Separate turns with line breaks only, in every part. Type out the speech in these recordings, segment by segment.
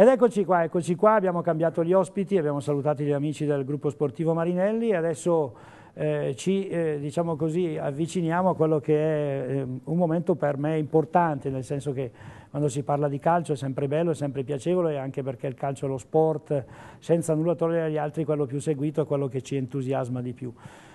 Ed eccoci qua, eccoci qua, abbiamo cambiato gli ospiti, abbiamo salutato gli amici del gruppo sportivo Marinelli e adesso eh, ci eh, diciamo così, avviciniamo a quello che è eh, un momento per me importante, nel senso che quando si parla di calcio è sempre bello, è sempre piacevole, anche perché il calcio è lo sport, senza nulla togliere agli altri, quello più seguito è quello che ci entusiasma di più.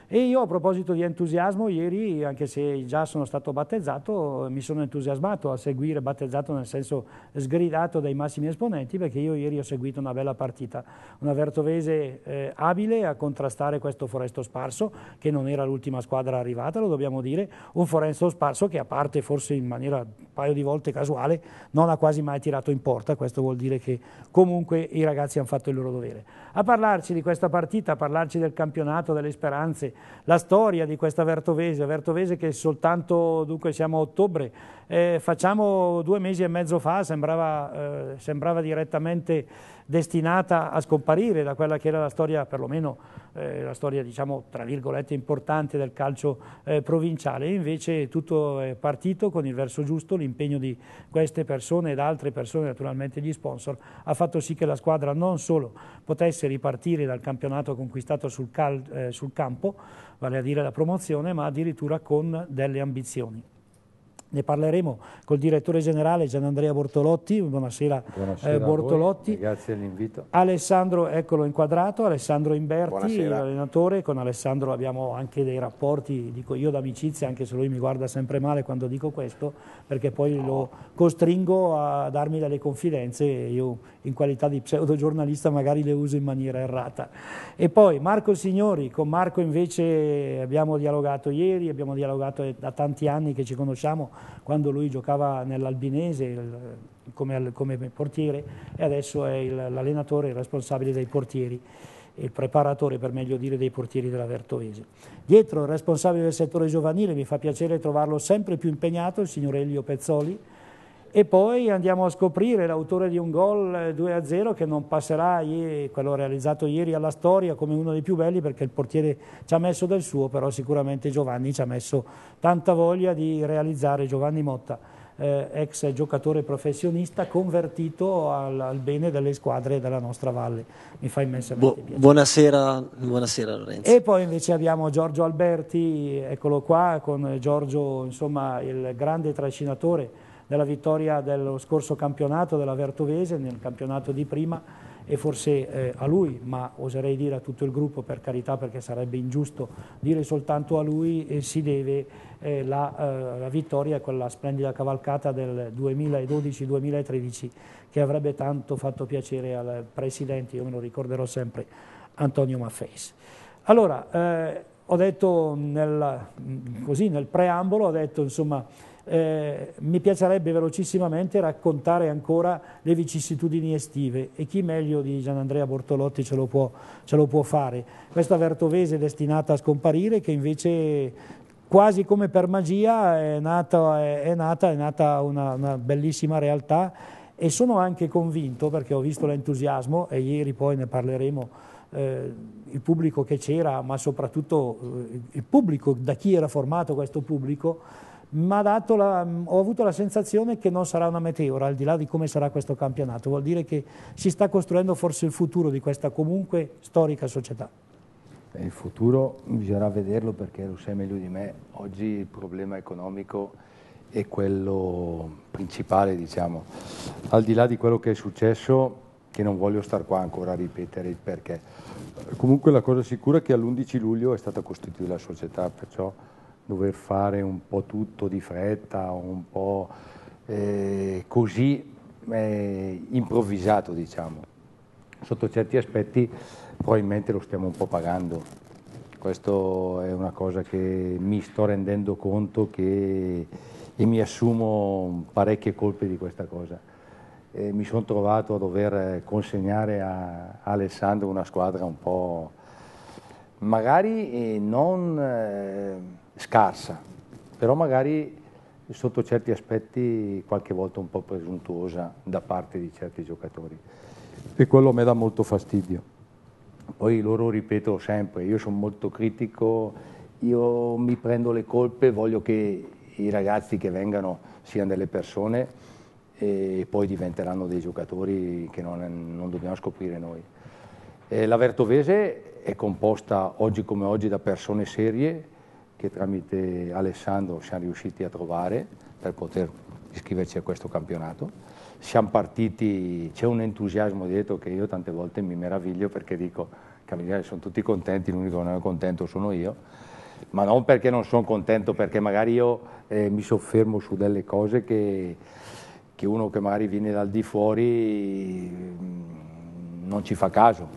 E io a proposito di entusiasmo, ieri, anche se già sono stato battezzato, mi sono entusiasmato a seguire, battezzato nel senso sgridato dai massimi esponenti, perché io ieri ho seguito una bella partita, una Vertovese eh, abile a contrastare questo Foresto Sparso, che non era l'ultima squadra arrivata, lo dobbiamo dire, un Foresto Sparso che a parte forse in maniera un paio di volte casuale, non ha quasi mai tirato in porta, questo vuol dire che comunque i ragazzi hanno fatto il loro dovere. A parlarci di questa partita, a parlarci del campionato, delle speranze, la storia di questa Vertovese, Vertovese che soltanto, dunque siamo a ottobre, eh, facciamo due mesi e mezzo fa sembrava, eh, sembrava direttamente destinata a scomparire da quella che era la storia perlomeno eh, la storia diciamo tra virgolette importante del calcio eh, provinciale, invece tutto è partito con il verso giusto, l'impegno di queste persone ed altre persone, naturalmente gli sponsor, ha fatto sì che la squadra non solo potesse ripartire dal campionato conquistato sul, cal, eh, sul campo, vale a dire la promozione, ma addirittura con delle ambizioni ne parleremo col direttore generale Gianandrea Bortolotti, buonasera, eh, buonasera eh, Bortolotti.
grazie all'invito.
Alessandro, eccolo inquadrato, Alessandro Imberti, l'allenatore, con Alessandro abbiamo anche dei rapporti, dico io d'amicizia, anche se lui mi guarda sempre male quando dico questo, perché poi no. lo costringo a darmi delle confidenze e io in qualità di pseudogiornalista magari le uso in maniera errata. E poi Marco Signori, con Marco invece abbiamo dialogato ieri, abbiamo dialogato da tanti anni che ci conosciamo, quando lui giocava nell'Albinese come, come, portiere e adesso è l'allenatore responsabile dei portieri il preparatore per meglio dire dei portieri della Vertovese. Dietro il responsabile del settore giovanile, mi fa piacere trovarlo sempre più impegnato, il signor Elio Pezzoli, e poi andiamo a scoprire l'autore di un gol 2-0 eh, che non passerà, ieri, quello realizzato ieri alla storia, come uno dei più belli perché il portiere ci ha messo del suo, però sicuramente Giovanni ci ha messo tanta voglia di realizzare Giovanni Motta. Eh, ex giocatore professionista convertito al, al, bene delle squadre della nostra valle. Mi fa immensamente Bu piacere.
Buonasera, buonasera, Lorenzo. E
poi invece abbiamo Giorgio Alberti, eccolo qua, con Giorgio, insomma, il grande trascinatore della vittoria dello scorso campionato della Vertovese nel campionato di prima e forse eh, a lui, ma oserei dire a tutto il gruppo per carità perché sarebbe ingiusto dire soltanto a lui, eh, si deve eh, la, eh, la, vittoria quella splendida cavalcata del 2012-2013 che avrebbe tanto fatto piacere al Presidente, io me lo ricorderò sempre, Antonio Maffeis. Allora, eh, ho detto nel, mm, così nel preambolo, ho detto insomma eh, mi piacerebbe velocissimamente raccontare ancora le vicissitudini estive e chi meglio di Gianandrea Bortolotti ce lo può, ce lo può fare. Questa Vertovese destinata a scomparire che invece quasi come per magia è nata, è, nata, è nata una, una bellissima realtà e sono anche convinto perché ho visto l'entusiasmo e ieri poi ne parleremo. Eh, il pubblico che c'era, ma soprattutto eh, il pubblico, da chi era formato questo pubblico, la, mm, ho avuto la sensazione che non sarà una meteora, al di là di come sarà questo campionato, vuol dire che si sta costruendo forse il futuro di questa comunque storica società.
Il futuro bisognerà vederlo perché lo sai meglio di me, oggi il problema economico è quello principale diciamo, al di là di quello che è successo che non voglio star qua ancora a ripetere il perché, comunque la cosa sicura è che all'11 luglio è stata costituita la società, perciò dover fare un po' tutto di fretta, un po' eh, così eh, improvvisato diciamo. Sotto certi aspetti probabilmente lo stiamo un po' pagando. Questo è una cosa che mi sto rendendo conto che, e mi assumo parecchie colpe di questa cosa. E mi sono trovato a dover consegnare a Alessandro una squadra un po' magari eh, non... Eh, scarsa, però magari sotto certi aspetti qualche volta un po' presuntuosa da parte di certi giocatori e quello a me dà molto fastidio. Poi loro ripeto sempre, io sono molto critico, io mi prendo le colpe, voglio che i ragazzi che vengano siano delle persone e poi diventeranno dei giocatori che non, non dobbiamo scoprire noi. E la Vertovese è composta oggi come oggi da persone serie, che tramite Alessandro siamo riusciti a trovare per poter iscriverci a questo campionato. Siamo partiti, c'è un entusiasmo dietro che io tante volte mi meraviglio perché dico, camminare sono tutti contenti, l'unico che non è contento sono io ma non perché non sono contento, perché magari io eh, mi soffermo su delle cose che, che, uno che magari viene dal di fuori mm, non ci fa caso.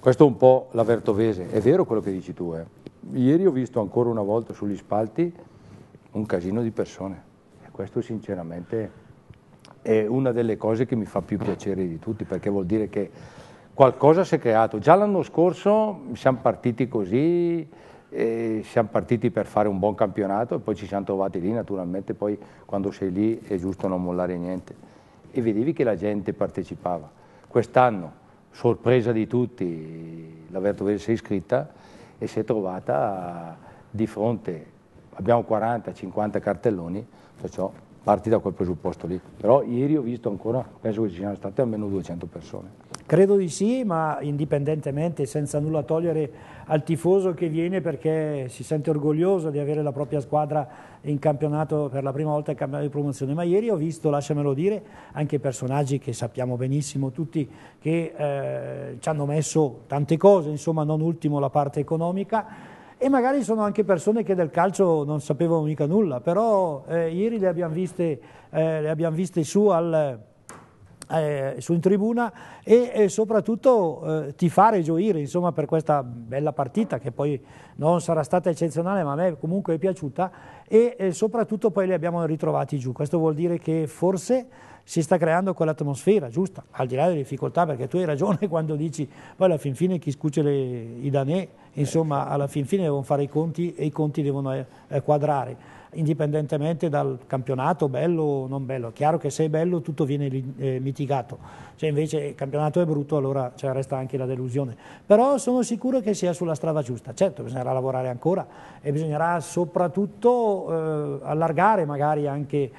Questo è un po' la Vertovese, è vero quello che dici tu, eh? Ieri ho visto ancora una volta sugli spalti un casino di persone. E questo sinceramente è una delle cose che mi fa più piacere di tutti, perché vuol dire che qualcosa si è creato. Già l'anno scorso siamo partiti così, eh, siamo partiti per fare un buon campionato e poi ci siamo trovati lì, naturalmente poi quando sei lì è giusto non mollare niente. E vedevi che la gente partecipava. Quest'anno, sorpresa di tutti, la Vertovese si è iscritta, e si è trovata di fronte, abbiamo 40-50 cartelloni, perciò parti da quel presupposto lì. Però ieri ho visto ancora, penso che ci siano state almeno 200 persone.
Credo di sì, ma indipendentemente, senza nulla togliere al tifoso che viene perché si sente orgoglioso di avere la propria squadra in campionato per la prima volta in campionato di promozione. Ma ieri ho visto, lasciamelo dire, anche personaggi che sappiamo benissimo tutti che eh, ci hanno messo tante cose, insomma non ultimo la parte economica e magari sono anche persone che del calcio non sapevano mica nulla, però eh, ieri le abbiamo viste, eh, le abbiamo viste su, al, eh, su, in tribuna e, e eh, soprattutto eh, tifare e gioire insomma, per questa bella partita che poi non sarà stata eccezionale ma a me comunque è piaciuta e eh, soprattutto poi le abbiamo ritrovati giù, questo vuol dire che forse si sta creando quell'atmosfera giusta, al di là delle difficoltà, perché tu hai ragione quando dici poi alla fin fine chi scuce le, i danè, insomma ecco. alla fin fine devono fare i conti e i conti devono eh, eh, quadrare, indipendentemente dal campionato, bello o non bello. È chiaro che se è bello tutto viene eh, mitigato, se invece il campionato è brutto allora cioè, resta anche la delusione. Però sono sicuro che sia sulla strada giusta, certo bisognerà lavorare ancora e bisognerà soprattutto eh, allargare magari anche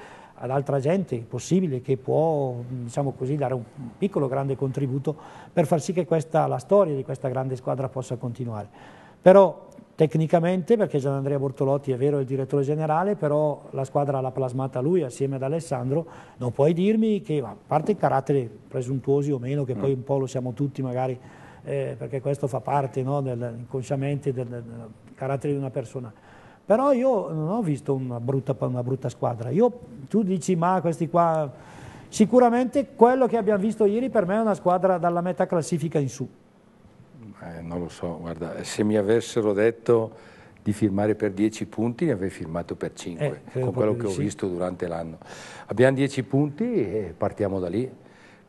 ad altra gente possibile che può diciamo così, dare un piccolo grande contributo per far sì che questa, la storia di questa grande squadra possa continuare. Però tecnicamente, perché Gianandrea Bortolotti è vero il direttore generale, però la squadra l'ha plasmata lui assieme ad Alessandro, non puoi dirmi che, a parte i caratteri presuntuosi o meno, che poi un po' lo siamo tutti magari, eh, perché questo fa parte no, del, inconsciamente del, del carattere di una persona, però io non ho visto una brutta, una brutta squadra. Io, tu dici, ma questi qua... Sicuramente quello che abbiamo visto ieri per me è una squadra dalla metà classifica in su.
Eh, non lo so, guarda, se mi avessero detto di firmare per 10 punti, ne avrei firmato per 5, eh, con quello che ho visto durante l'anno. Abbiamo 10 punti e partiamo da lì.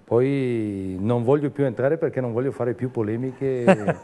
Poi non voglio più entrare perché non voglio fare più polemiche.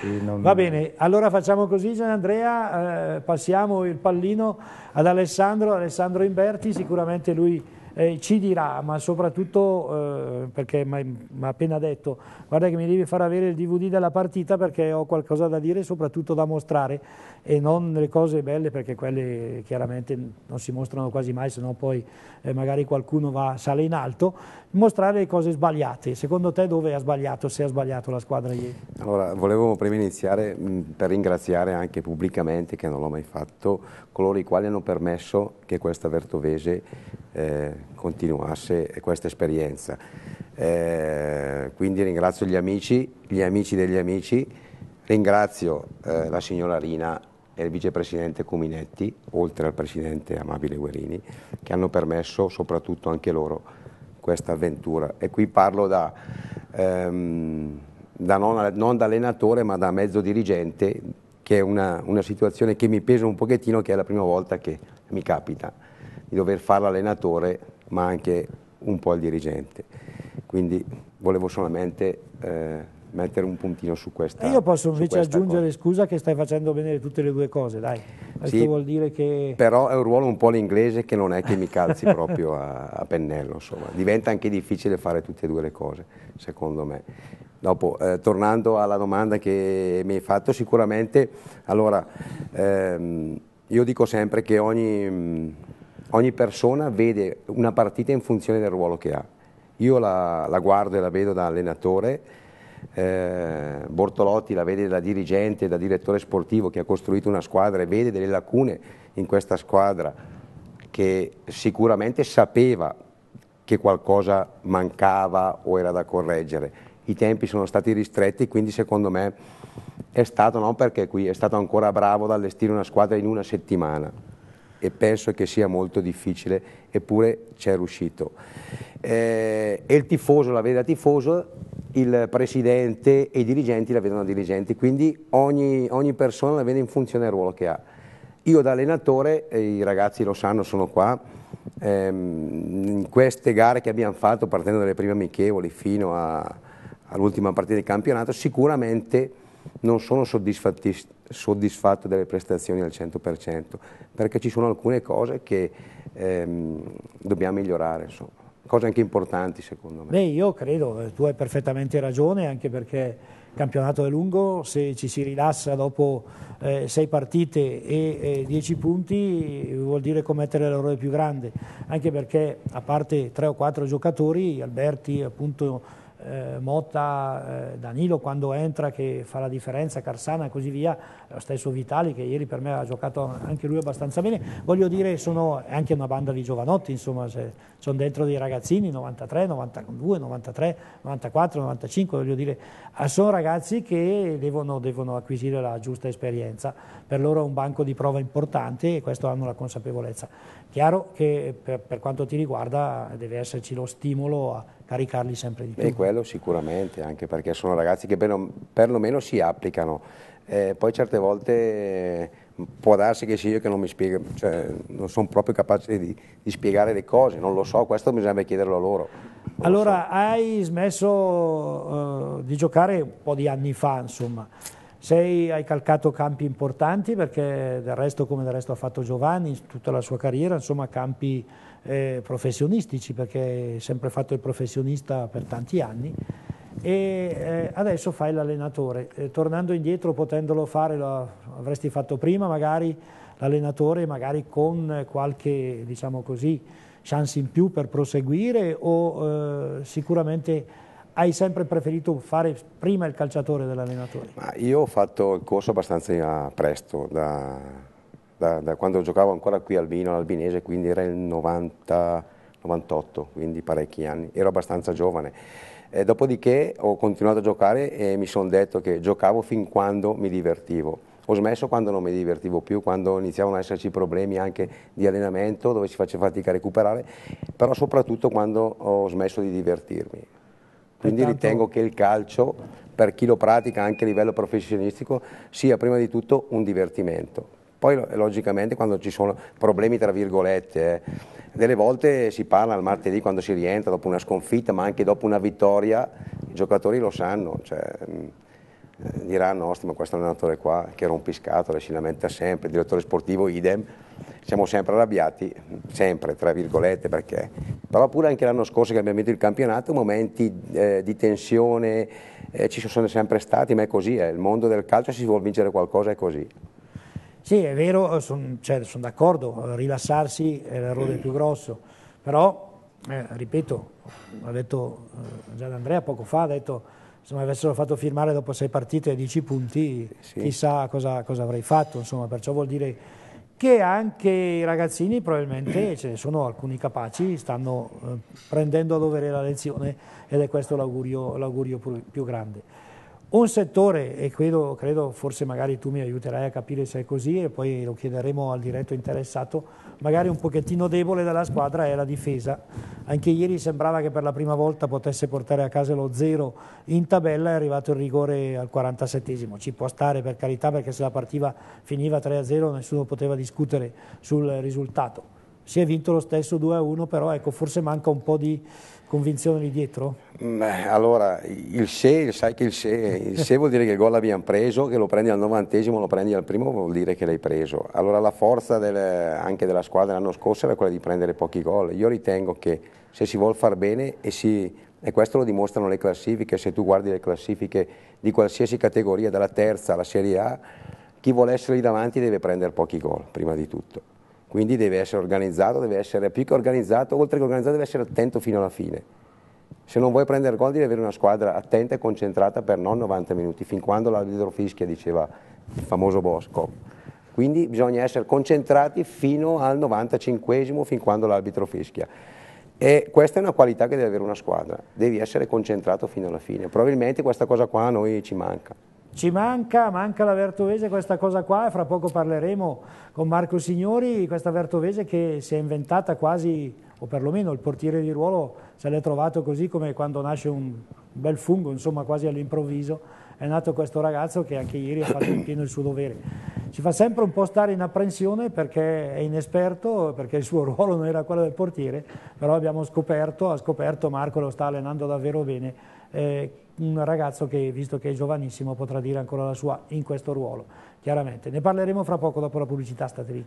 non... Va
bene, allora facciamo così Gianandrea, eh, passiamo il pallino ad Alessandro, Alessandro Imberti, sicuramente lui eh, ci dirà, ma soprattutto eh, perché mi ha appena detto, guarda che mi devi far avere il DVD della partita perché ho qualcosa da dire e soprattutto da mostrare e non le cose belle perché quelle chiaramente non si mostrano quasi mai, se no poi eh, magari qualcuno va, sale in alto, mostrare le cose sbagliate. Secondo te dove ha sbagliato, se ha sbagliato la squadra ieri?
Allora, volevo prima iniziare mh, mm, per ringraziare anche pubblicamente, che non l'ho mai fatto, coloro i quali hanno permesso che questa Vertovese eh, continuasse questa esperienza. Eh, quindi ringrazio gli amici, gli amici degli amici, ringrazio eh, la signora Rina e il vicepresidente Cominetti, oltre al presidente Amabile Guerini, che hanno permesso soprattutto anche loro questa avventura. E qui parlo da, ehm, da non, non, da allenatore ma da mezzo dirigente, che è una, una situazione che mi pesa un pochettino, che è la prima volta che mi capita di dover fare l'allenatore ma anche un po' al dirigente. Quindi volevo solamente eh, mettere un puntino su questa. E io posso invece
aggiungere, cosa. scusa, che stai facendo bene tutte le due cose, dai. Questo sì, vuol dire che...
Però è un ruolo un po' l'inglese che non è che mi calzi proprio a, a, pennello, insomma. Diventa anche difficile fare tutte e due le cose, secondo me. Dopo, eh, tornando alla domanda che mi hai fatto, sicuramente, allora, ehm, io dico sempre che ogni... Mh, mm, ogni persona vede una partita in funzione del ruolo che ha. Io la, la guardo e la vedo da allenatore, eh, Bortolotti la vede da dirigente, da direttore sportivo che ha costruito una squadra e vede delle lacune in questa squadra che sicuramente sapeva che qualcosa mancava o era da correggere. I tempi sono stati ristretti, quindi secondo me è stato, non perché qui, è stato ancora bravo ad allestire una squadra in una settimana e penso che sia molto difficile, eppure c'è riuscito. Eh, e il tifoso la vede da tifoso, il presidente e i dirigenti la vedono da dirigenti, quindi ogni, ogni persona la vede in funzione del ruolo che ha. Io da allenatore, i ragazzi lo sanno, sono qua, ehm, in queste gare che abbiamo fatto, partendo dalle prime amichevoli fino all'ultima partita del campionato, sicuramente non sono soddisfatto delle prestazioni al 100%, perché ci sono alcune cose che ehm, dobbiamo migliorare, insomma. cose anche importanti secondo me.
Beh, io credo, eh, tu hai perfettamente ragione, anche perché il campionato è lungo, se ci si rilassa dopo eh, sei partite e eh, dieci punti vuol dire commettere l'errore più grande, anche perché a parte tre o quattro giocatori, Alberti appunto eh, Motta, eh, Danilo quando entra che fa la differenza, Carsana e così via, lo stesso Vitali che ieri per me ha giocato anche lui abbastanza bene, voglio dire sono anche una banda di giovanotti, insomma sono dentro dei ragazzini 93, 92, 93, 94, 95, voglio dire ah, sono ragazzi che devono, devono acquisire la giusta esperienza, per loro è un banco di prova importante e questo hanno la consapevolezza. Chiaro che per, per quanto ti riguarda deve esserci lo stimolo a caricarli sempre di più. E quello
sicuramente, anche perché sono ragazzi che perlomeno si applicano. Eh, poi certe volte può darsi che sia io che non mi spiego, cioè non sono proprio capace di, di, spiegare le cose, non lo so, questo bisogna chiederlo a loro.
Non allora, so. hai smesso eh, di giocare un po' di anni fa, insomma. Sei, hai calcato campi importanti perché del resto, come del resto ha fatto Giovanni, tutta la sua carriera, insomma campi eh, professionistici, perché hai sempre fatto il professionista per tanti anni, e eh, adesso fai l'allenatore. Eh, tornando indietro, potendolo fare, lo avresti fatto prima magari l'allenatore, magari con qualche, diciamo così, chance in più per proseguire o eh, sicuramente hai sempre preferito fare prima il calciatore dell'allenatore?
Io ho fatto il corso abbastanza eh, presto, da da, da, quando giocavo ancora qui al Vino, all'Albinese, quindi era il 90, 98, quindi parecchi anni, ero abbastanza giovane. E dopodiché ho continuato a giocare e mi sono detto che giocavo fin quando mi divertivo. Ho smesso quando non mi divertivo più, quando iniziavano ad esserci problemi anche di allenamento, dove si faceva fatica a recuperare, però soprattutto quando ho smesso di divertirmi.
Quindi Intanto... ritengo
che il calcio, per chi lo pratica anche a livello professionistico, sia prima di tutto un divertimento poi logicamente quando ci sono problemi tra virgolette, eh, delle volte si parla il martedì quando si rientra dopo una sconfitta ma anche dopo una vittoria, i giocatori lo sanno, cioè, mm, eh, diranno oh, ma questo allenatore qua che rompiscatole, si lamenta sempre, il direttore sportivo idem, siamo sempre arrabbiati, sempre tra virgolette perché, però pure anche l'anno scorso che abbiamo vinto il campionato momenti eh, di tensione eh, ci sono sempre stati ma è così, eh. il mondo del calcio si vuole vincere qualcosa è così.
Sì, è vero, sono cioè, son d'accordo, rilassarsi è l'errore più grosso, però, eh, ripeto, l'ha detto eh, già Gian Andrea poco fa, ha detto se mi avessero fatto firmare dopo sei partite e dieci punti, sì. chissà cosa, cosa, avrei fatto, insomma, perciò vuol dire che anche i ragazzini probabilmente ce ne sono alcuni capaci, stanno eh, prendendo a dovere la lezione ed è questo l'augurio, l'augurio più grande. Un settore, e credo, credo, forse magari tu mi aiuterai a capire se è così e poi lo chiederemo al diretto interessato, magari un pochettino debole della squadra è la difesa. Anche ieri sembrava che per la prima volta potesse portare a casa lo zero in tabella, è arrivato il rigore al 47esimo. Ci può stare per carità perché se la partiva finiva 3-0 nessuno poteva discutere sul risultato si è vinto lo stesso 2-1, però ecco, forse manca un po' di convinzione lì dietro?
Beh, allora, il se, sai che il se, il se vuol dire che il gol l'abbiamo preso, che lo prendi al novantesimo, lo prendi al primo, vuol dire che l'hai preso. Allora la forza del, anche della squadra l'anno scorso era quella di prendere pochi gol. Io ritengo che se si vuole far bene e, si, e questo lo dimostrano le classifiche, se tu guardi le classifiche di qualsiasi categoria, dalla terza alla Serie A, chi vuole essere lì davanti deve prendere pochi gol, prima di tutto quindi deve essere organizzato, deve essere più che organizzato, oltre che organizzato deve essere attento fino alla fine. Se non vuoi prendere gol devi avere una squadra attenta e concentrata per non 90 minuti, fin quando l'arbitro fischia, diceva il famoso Bosco. Quindi bisogna essere concentrati fino al 95esimo, fin quando l'arbitro fischia. E questa è una qualità che deve avere una squadra, devi essere concentrato fino alla fine. Probabilmente questa cosa qua a noi ci manca.
Ci manca, manca la Vertovese questa cosa qua e fra poco parleremo con Marco Signori, questa Vertovese che si è inventata quasi, o perlomeno il portiere di ruolo se l'è trovato così come quando nasce un bel fungo, insomma quasi all'improvviso, è nato questo ragazzo che anche ieri ha fatto in pieno il suo dovere. Ci fa sempre un po' stare in apprensione perché è inesperto, perché il suo ruolo non era quello del portiere, però abbiamo scoperto, ha scoperto Marco lo sta allenando davvero bene. Eh, un ragazzo che, visto che è giovanissimo, potrà dire ancora la sua in questo ruolo, chiaramente. Ne parleremo fra poco dopo la pubblicità, state lì.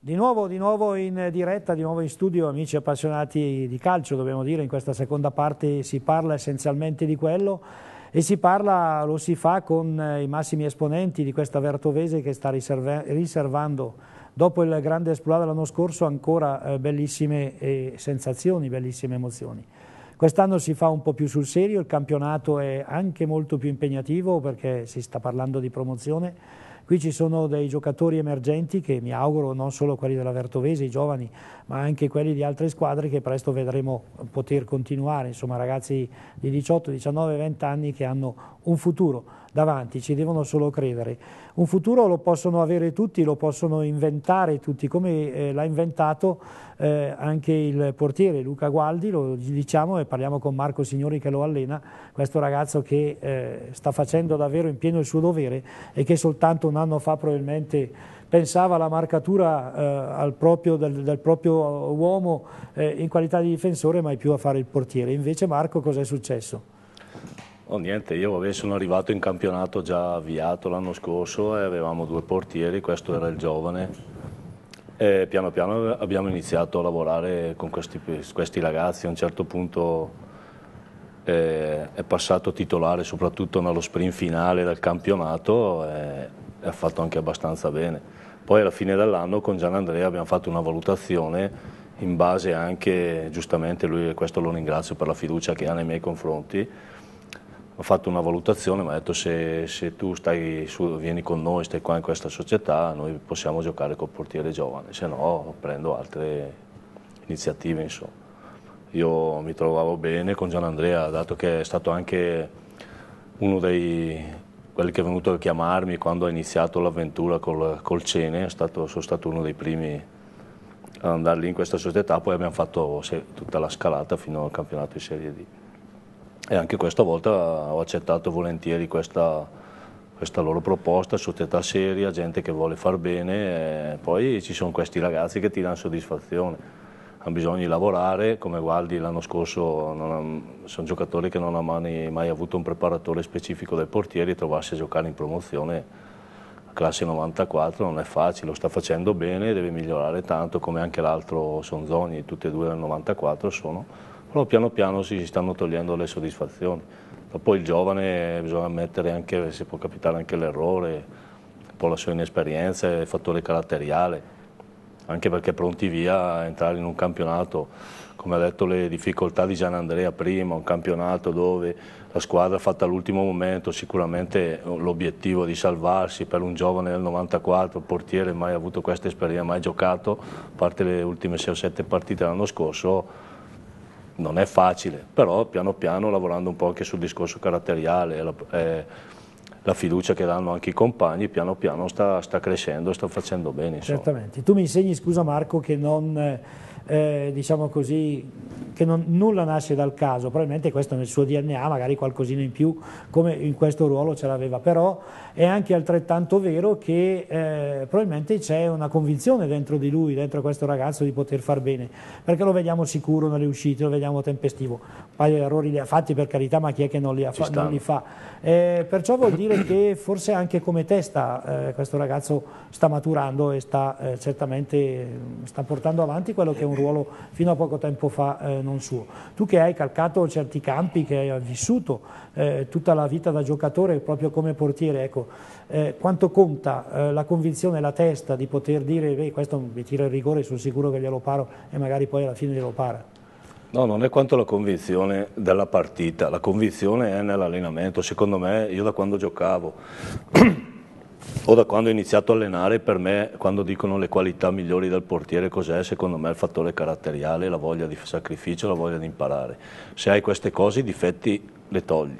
Di nuovo, di nuovo, in diretta, di nuovo in studio, amici appassionati di calcio, dobbiamo dire, in questa seconda parte si parla essenzialmente di quello e si parla, lo si fa con eh, i massimi esponenti di questa Vertovese che sta riservando dopo il grande esplorato dell'anno scorso ancora eh, bellissime eh, sensazioni, bellissime emozioni. Quest'anno si fa un po' più sul serio, il campionato è anche molto più impegnativo perché si sta parlando di promozione. Qui ci sono dei giocatori emergenti che mi auguro non solo quelli della Vertovese, i giovani, ma anche quelli di altre squadre che presto vedremo poter continuare, insomma ragazzi di 18, 19, 20 anni che hanno un futuro davanti, ci devono solo credere. Un futuro lo possono avere tutti, lo possono inventare tutti, come eh, l'ha inventato eh, anche il portiere Luca Gualdi, lo diciamo e parliamo con Marco Signori che lo allena, questo ragazzo che eh, sta facendo davvero in pieno il suo dovere e che soltanto un anno fa probabilmente pensava alla marcatura eh, proprio, del, del, proprio uomo eh, in qualità di difensore, mai più a fare il portiere. Invece Marco cos'è successo?
Oh, niente, io vabbè, sono arrivato in campionato già avviato l'anno scorso e avevamo due portieri, questo era il giovane. E piano piano abbiamo iniziato a lavorare con questi, questi ragazzi, a un certo punto eh, è passato titolare soprattutto nello sprint finale del campionato e, e ha fatto anche abbastanza bene. Poi alla fine dell'anno con Gian Andrea abbiamo fatto una valutazione in base anche, giustamente lui, questo lo ringrazio per la fiducia che ha nei miei confronti, ho fatto una valutazione, mi ha detto se, se tu su, vieni con noi, stai qua in questa società, noi possiamo giocare col portiere giovane, se no prendo altre iniziative. Insomma. Io mi trovavo bene con Gian Andrea, dato che è stato anche uno dei quelli che è venuto a chiamarmi quando ha iniziato l'avventura col, col Cene, stato, sono stato uno dei primi ad andare lì in questa società, poi abbiamo fatto tutta la scalata fino al campionato di Serie D e anche questa volta ho accettato volentieri questa, questa loro proposta, società seria, gente che vuole far bene, e poi ci sono questi ragazzi che ti danno soddisfazione hanno bisogno di lavorare, come Gualdi l'anno scorso ha, sono giocatori che non hanno mai, mai, avuto un preparatore specifico del portiere e trovarsi a giocare in promozione classe 94 non è facile, lo sta facendo bene, deve migliorare tanto come anche l'altro Sonzoni, tutti e due del 94 sono allora piano piano si stanno togliendo le soddisfazioni. Poi il giovane bisogna ammettere anche, se può capitare anche l'errore, un po' la sua inesperienza, il fattore caratteriale, anche perché pronti via a entrare in un campionato, come ha detto le difficoltà di Gian Andrea prima, un campionato dove la squadra fatta all'ultimo momento, sicuramente l'obiettivo di salvarsi per un giovane del 94, portiere mai avuto questa esperienza, mai giocato, a parte le ultime 6 o 7 partite l'anno scorso, non è facile, però piano piano lavorando un po' anche sul discorso caratteriale, la, eh, la fiducia che danno anche i compagni, piano piano sta, sta crescendo, sta facendo bene. Insomma.
Certamente. Tu mi insegni, scusa Marco, che non... Eh eh, diciamo così, che non, nulla nasce dal caso, probabilmente questo nel suo DNA, magari qualcosina in più, come in questo ruolo ce l'aveva, però è anche altrettanto vero che eh, probabilmente c'è una convinzione dentro di lui, dentro questo ragazzo, di poter far bene, perché lo vediamo sicuro nelle uscite, lo vediamo tempestivo paio di errori li ha fatti per carità, ma chi è che non li, ha fa, non li fa? Eh, perciò vuol dire che forse anche come testa eh, questo ragazzo sta maturando e sta eh, certamente mm, sta portando avanti quello che è un ruolo fino a poco tempo fa eh, non suo. Tu che hai calcato certi campi, che hai vissuto eh, tutta la vita da giocatore proprio come portiere, ecco, eh, quanto conta la convinzione, la testa di poter dire beh questo mi tira il rigore, sono sicuro che glielo paro e magari poi alla fine glielo para?
No, non è quanto la convinzione della partita, la convinzione è nell'allenamento, secondo me io da quando giocavo o da quando ho iniziato a allenare, per me quando dicono le qualità migliori del portiere cos'è? Secondo me il fattore caratteriale, la voglia di sacrificio, la voglia di imparare. Se hai queste cose i difetti le togli,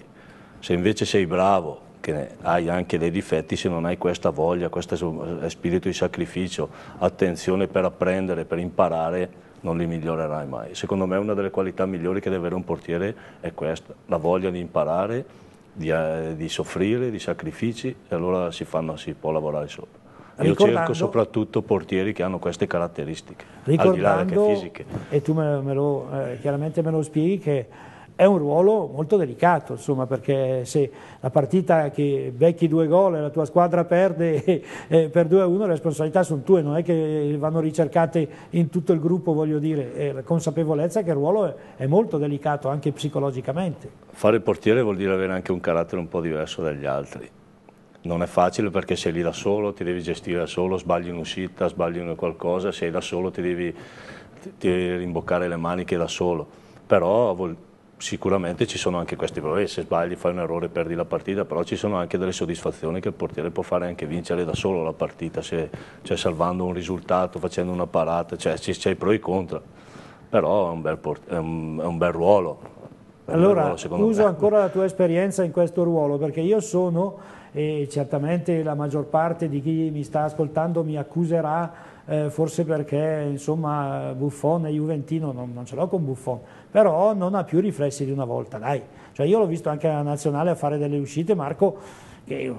se invece sei bravo, che hai anche dei difetti, se non hai questa voglia, questo eh, spirito di sacrificio, attenzione per apprendere, per imparare, non li migliorerai mai. Secondo me una delle qualità migliori che deve avere un portiere è questa, la voglia di imparare, di, eh, di soffrire, di sacrifici e allora si, fanno, si può lavorare sopra. Io cerco soprattutto portieri che hanno queste caratteristiche, al di là anche fisiche.
E tu me, me lo, eh, chiaramente me lo spieghi che è un ruolo molto delicato, insomma, perché se la partita che becchi due gol e la tua squadra perde eh, per 2-1 le responsabilità sono tue, non è che vanno ricercate in tutto il gruppo, voglio dire, e la consapevolezza che il ruolo è, è, molto delicato anche psicologicamente.
Fare portiere vuol dire avere anche un carattere un po' diverso dagli altri. Non è facile perché sei lì da solo, ti devi gestire da solo, sbagli un'uscita, sbagli un qualcosa, sei da solo, ti devi, ti devi rimboccare le maniche da solo. Però vuol, sicuramente ci sono anche questi problemi, se sbagli fai un errore perdi la partita, però ci sono anche delle soddisfazioni che il portiere può fare anche vincere da solo la partita, se, cioè salvando un risultato, facendo una parata, cioè c'è i pro e i contro, però è un bel, è un, è un bel ruolo. Allora, uso
ancora la tua esperienza in questo ruolo, perché io sono e certamente la maggior parte di chi mi sta ascoltando mi accuserà eh, forse perché insomma Buffon e Juventino, non, non ce l'ho con Buffon, però non ha più riflessi di una volta, dai. Cioè io l'ho visto anche alla nazionale a fare delle uscite, Marco che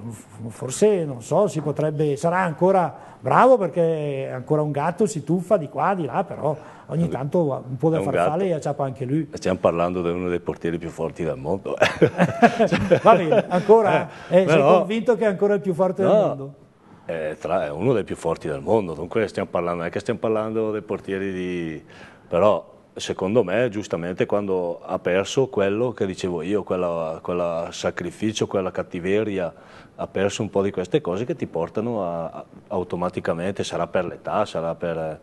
forse non so, si potrebbe, sarà ancora bravo perché ancora un gatto si tuffa di qua, di là, però ogni tanto un po' da farfalle e acciappa anche lui.
Stiamo parlando di uno dei portieri più forti del mondo. Va bene, ancora, eh, eh però, sono
convinto che è ancora il più forte no, del mondo.
È, tra, è uno dei più forti del mondo, dunque stiamo parlando, è che stiamo parlando dei portieri di... però secondo me, giustamente, quando ha perso quello che dicevo io, quel sacrificio, quella cattiveria, ha perso un po' di queste cose che ti portano a, a, automaticamente, sarà per l'età, sarà per,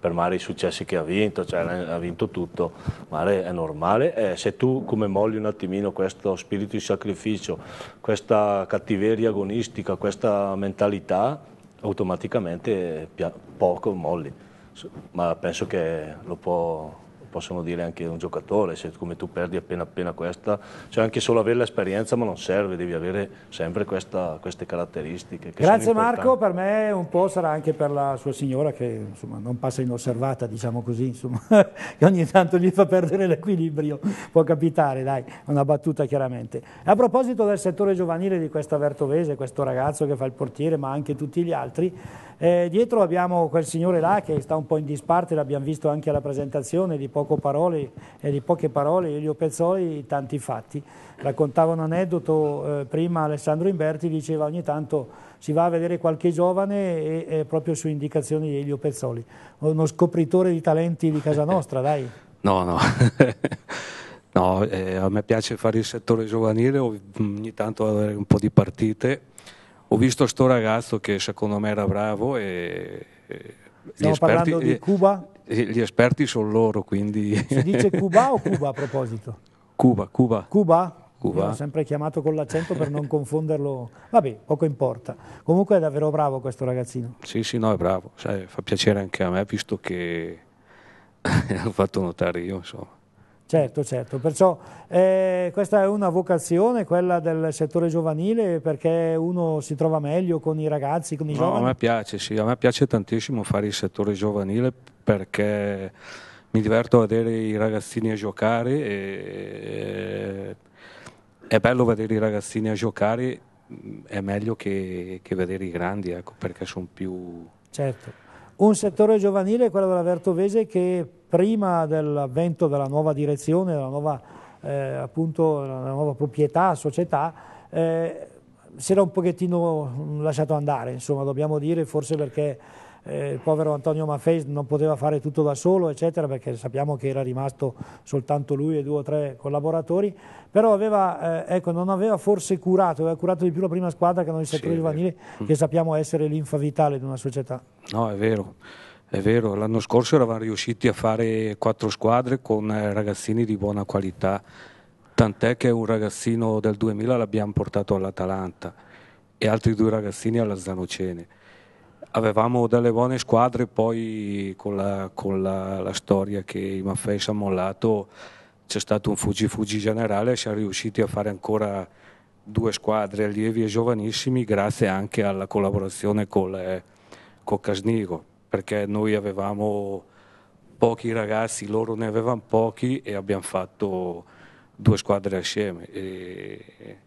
per Mare i successi che ha vinto, cioè ha vinto tutto, ma è normale, eh, se tu come molli un attimino questo spirito di sacrificio, questa cattiveria agonistica, questa mentalità, automaticamente poco molli, ma penso che lo può possono dire anche un giocatore, se come tu perdi appena appena questa, cioè anche solo avere l'esperienza ma non serve, devi avere sempre questa, queste caratteristiche. Grazie Marco,
per me un po' sarà anche per la sua signora che insomma, non passa inosservata, diciamo così, insomma, che ogni tanto gli fa perdere l'equilibrio, può capitare, dai, una battuta chiaramente. A proposito del settore giovanile di questa Vertovese, questo ragazzo che fa il portiere ma anche tutti gli altri, eh, dietro abbiamo quel signore là che sta un po' in disparte, l'abbiamo visto anche alla presentazione, di, poco parole, e eh, di poche parole, Elio Pezzoli, tanti fatti. Raccontava un aneddoto, eh, prima Alessandro Imberti diceva ogni tanto si va a vedere qualche giovane e, proprio su indicazioni di Elio Pezzoli, uno scopritore di talenti di casa nostra, dai.
No, no.
no eh, a me piace fare il settore giovanile, ogni tanto avere un po' di partite ho visto questo ragazzo che secondo me era bravo e... e Stiamo esperti, parlando di Cuba? Gli esperti sono loro, quindi... Si dice Cuba
o Cuba a proposito?
Cuba, Cuba.
Cuba? Cuba. L'ho sempre chiamato con l'accento per non confonderlo. Vabbè, poco importa. Comunque è davvero bravo questo ragazzino.
Sì, sì, no, è bravo. Sai, fa piacere anche a me, visto che l'ho fatto notare io, insomma.
Certo, certo, perciò eh, questa è una vocazione, quella del settore giovanile, perché uno si trova meglio con i ragazzi, con i no, giovani? A me
piace, sì, a me piace tantissimo fare il settore giovanile perché mi diverto a vedere i ragazzini a giocare e, e eh, è bello vedere i ragazzini a giocare, mm, è meglio che, che vedere i grandi, ecco, perché sono più...
Certo. Un settore giovanile è quello della Vertovese che prima dell'avvento della nuova direzione, della nuova, eh, appunto, della nuova proprietà, società, eh, si era un pochettino mm, lasciato andare, insomma, dobbiamo dire, forse perché eh, il povero Antonio Maffei non poteva fare tutto da solo, eccetera, perché sappiamo che era rimasto soltanto lui e due o tre collaboratori, però aveva, eh, ecco, non aveva forse curato, aveva curato di più la prima squadra che noi il settore sì, giovanile, mm. che sappiamo essere l'infa vitale di una società.
No, è vero. È vero, l'anno scorso eravamo riusciti a fare quattro squadre con eh, ragazzini di buona qualità, tant'è che un ragazzino del 2000 l'abbiamo portato all'Atalanta e altri due ragazzini alla Zanocene avevamo delle buone squadre, poi con la, con la, la storia che i Maffei si è mollato c'è stato un fuggi-fuggi generale, siamo riusciti a fare ancora due squadre allievi e giovanissimi grazie anche alla collaborazione con, le, con Casnigo, perché noi avevamo pochi ragazzi, loro ne avevano pochi e abbiamo fatto due squadre assieme. E,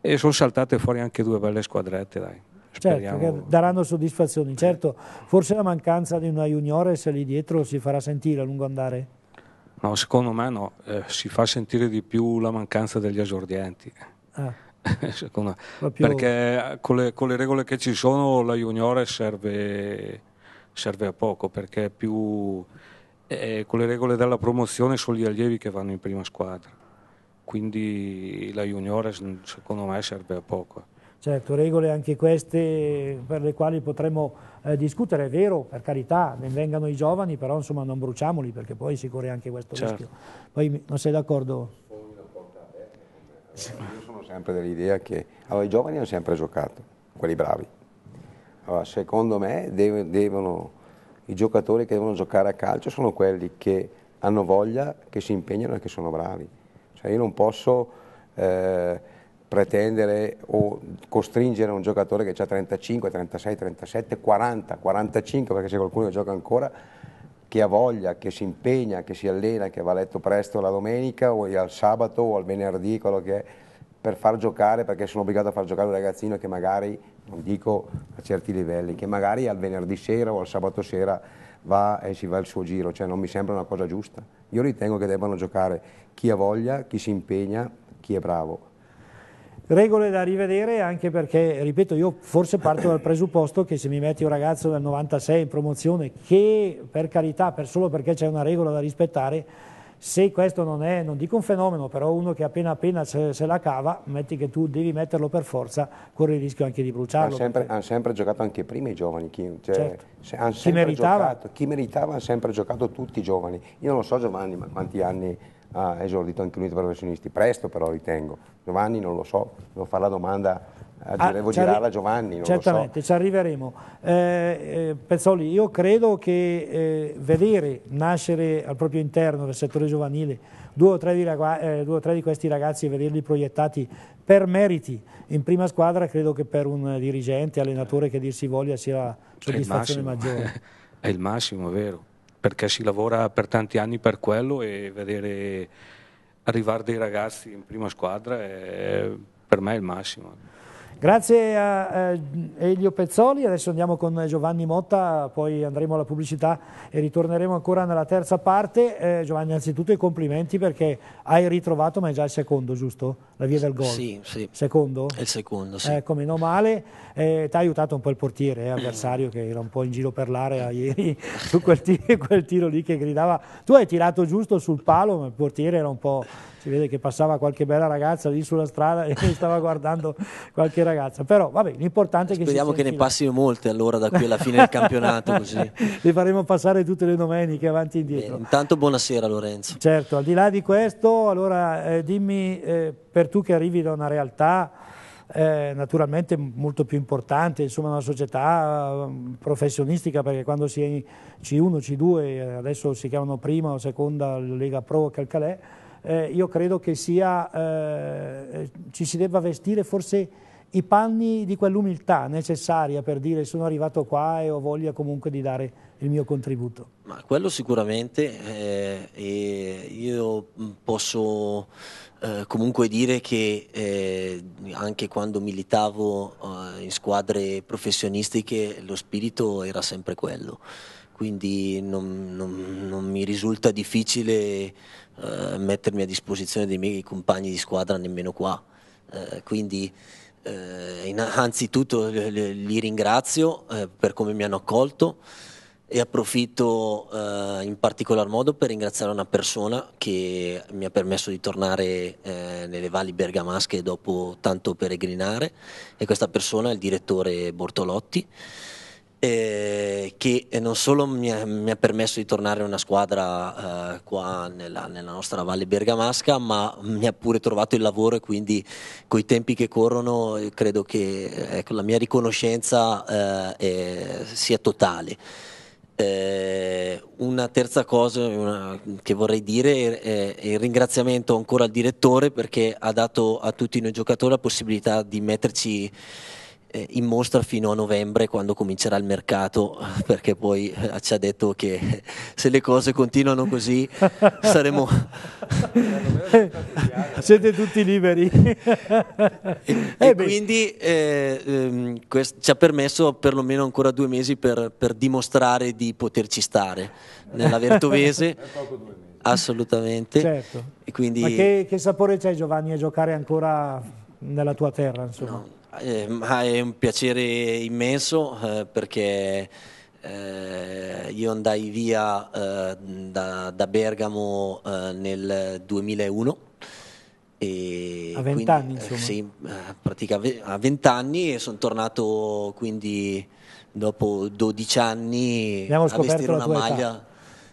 e sono saltate fuori anche due belle squadrette, dai.
Certo, Speriamo. Certo, daranno soddisfazioni. Eh. Certo, forse la mancanza di una juniores lì dietro si farà sentire a lungo andare?
No, secondo me no, eh, si fa sentire di più la mancanza degli esordienti. Ah. secondo me. Più... Perché eh, con le, con le, regole che ci sono la juniores serve, serve a poco, perché più, eh, eh, con le regole della promozione sono gli allievi che vanno in prima squadra. Quindi la juniores secondo me serve a poco
Certo, regole anche queste per le quali potremmo eh, discutere, è vero, per carità, ne vengano i giovani, però insomma non bruciamoli perché poi si corre anche questo certo. rischio. Poi non sei d'accordo? Io
sono sempre dell'idea che allora, i giovani hanno sempre giocato, quelli bravi. Allora, secondo me devono, devono, i giocatori che devono giocare a calcio sono quelli che hanno voglia, che si impegnano e che sono bravi. Cioè, io non posso... Eh, pretendere o costringere un giocatore che ha 35, 36, 37, 40, 45, perché c'è qualcuno che gioca ancora, che ha voglia, che si impegna, che si allena, che va a letto presto la domenica o al sabato o al venerdì, quello che è, per far giocare, perché sono obbligato a far giocare un ragazzino che magari, non dico a certi livelli, che magari al venerdì sera o al sabato sera va e si va il suo giro, cioè non mi sembra una cosa giusta. Io ritengo che debbano giocare chi ha voglia, chi si impegna, chi è bravo
regole da rivedere anche perché, ripeto, io forse parto dal presupposto che se mi metti un ragazzo del 96 in promozione che per carità, per solo perché c'è una regola da rispettare, se questo non è, non dico un fenomeno, però uno che appena appena se, se la cava, metti che tu devi metterlo per forza, corri il rischio anche di bruciarlo. Hanno sempre,
perché... han sempre, giocato anche prima i giovani, chi, cioè, certo. se, han chi meritava? Giocato, chi meritava hanno sempre giocato tutti i giovani. Io non lo so Giovanni, ma quanti anni ha ah, esordito anche l'Unità Professionisti, presto però ritengo, Giovanni non lo so, devo fare la domanda, eh, ah, devo girarla a Giovanni. certamente,
so. ci arriveremo. Eh, eh, Pezzoli, io credo che eh, vedere nascere al proprio interno del settore giovanile due o, tre di, eh, due o tre di questi ragazzi e vederli proiettati per meriti in prima squadra credo che per un dirigente, allenatore che dir si voglia sia la soddisfazione maggiore.
È il massimo, è vero perché si lavora per tanti anni per quello e vedere arrivare dei ragazzi in prima squadra è per me il massimo.
Grazie a Elio Pezzoli, adesso andiamo con Giovanni Motta, poi andremo alla pubblicità e ritorneremo ancora nella terza parte. Eh, Giovanni, anzitutto i complimenti perché hai ritrovato, ma è già il secondo, giusto? La via del gol. Sì, sì. Secondo? È il secondo, sì. Ecco, eh, meno male, eh, ti ha aiutato un po' il portiere, eh, avversario che era un po' in giro per l'area eh. ieri su quel tiro, quel tiro lì che gridava. Tu hai tirato giusto sul palo, ma il portiere era un po' si vede che passava qualche bella ragazza lì sulla strada e stava guardando qualche ragazza. Però vabbè, l'importante è che... Speriamo che ne
passino molte allora da qui alla fine del campionato così.
Le faremo passare tutte le domeniche avanti e indietro. Beh,
intanto buonasera Lorenzo.
Certo, al di là di questo, allora eh, dimmi, eh, per tu che arrivi da una realtà... Eh, naturalmente molto più importante, insomma una società eh, professionistica perché quando si è in C1, C2, eh, adesso si chiamano prima o seconda Lega Pro Calcalè, eh, io credo che sia, eh, eh, ci si debba vestire forse i panni di quell'umiltà necessaria per dire sono arrivato qua e ho voglia comunque di dare il mio contributo.
Ma quello sicuramente eh, io mm, posso eh, comunque dire che eh, anche quando militavo eh, in squadre professionistiche lo spirito era sempre quello, quindi non, non, non mi risulta difficile eh, mettermi a disposizione dei miei compagni di squadra nemmeno qua. Eh, quindi eh, innanzitutto li ringrazio eh, per come mi hanno accolto e approfitto eh, in particolar modo per ringraziare una persona che mi ha permesso di tornare nelle valli bergamasche dopo tanto peregrinare e questa persona è il direttore Bortolotti eh, che non solo mi ha, mi ha, permesso di tornare in una squadra eh, qua nella, nella, nostra Valle Bergamasca, ma mi ha pure trovato il lavoro e quindi i tempi che corrono eh, credo che ecco, la mia riconoscenza eh, è, sia totale. Eh, una terza cosa una, che vorrei dire è, è il ringraziamento ancora al direttore perché ha dato a tutti noi giocatori la possibilità di metterci eh, in mostra fino a novembre quando comincerà il mercato perché poi eh, ci ha detto che se le cose continuano così saremo
siete tutti liberi e, eh, e quindi
eh, ehm, ci ha permesso perlomeno ancora due mesi per, per dimostrare di poterci stare nella Vertovese assolutamente certo. e quindi... ma che,
che sapore c'è Giovanni a giocare ancora nella tua
terra insomma no eh, ma è un piacere immenso eh, perché eh, io andai via eh, da, da, Bergamo eh, nel 2001. E a 20 anni eh, insomma. Sì, praticamente a 20 e sono tornato quindi dopo 12 anni a vestire una maglia. Età.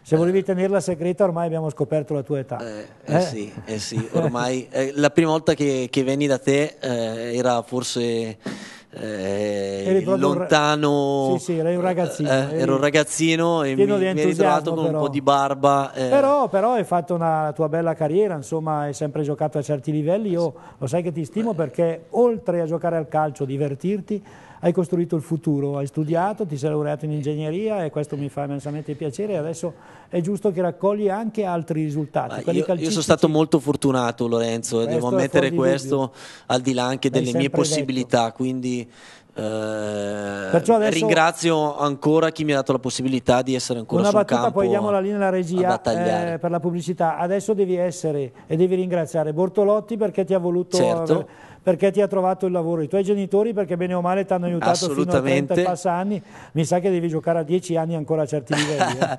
Se volevi tenerla segreta ormai abbiamo scoperto la tua età. Eh, eh? eh?
Sì, eh sì, ormai. Eh, la prima volta che, che venni da te eh, era forse... Eh, lontano. Sì,
sì, eri un ragazzino. Eh, ero un
ragazzino e mi, mi eri con però. un po' di barba. Eh. Però,
però, hai fatto una tua bella carriera, insomma, hai sempre giocato a certi livelli. Io lo sai che ti stimo perché oltre a giocare al calcio, divertirti, hai costruito il futuro, hai studiato, ti sei laureato in ingegneria e questo mi fa immensamente piacere adesso è giusto che raccogli anche altri risultati.
Io, io, sono stato molto fortunato Lorenzo e devo ammettere questo al di là anche delle mie possibilità, detto. quindi eh, adesso, ringrazio ancora chi mi ha dato la possibilità di essere ancora sul battuta, campo. Poi diamo la linea
alla regia eh, per la pubblicità. Adesso devi essere e devi ringraziare Bortolotti perché ti ha voluto certo perché ti ha trovato il lavoro, i tuoi genitori perché bene o male ti hanno aiutato fino a 30 passa anni, mi sa che devi giocare a 10 anni ancora a certi livelli. Eh.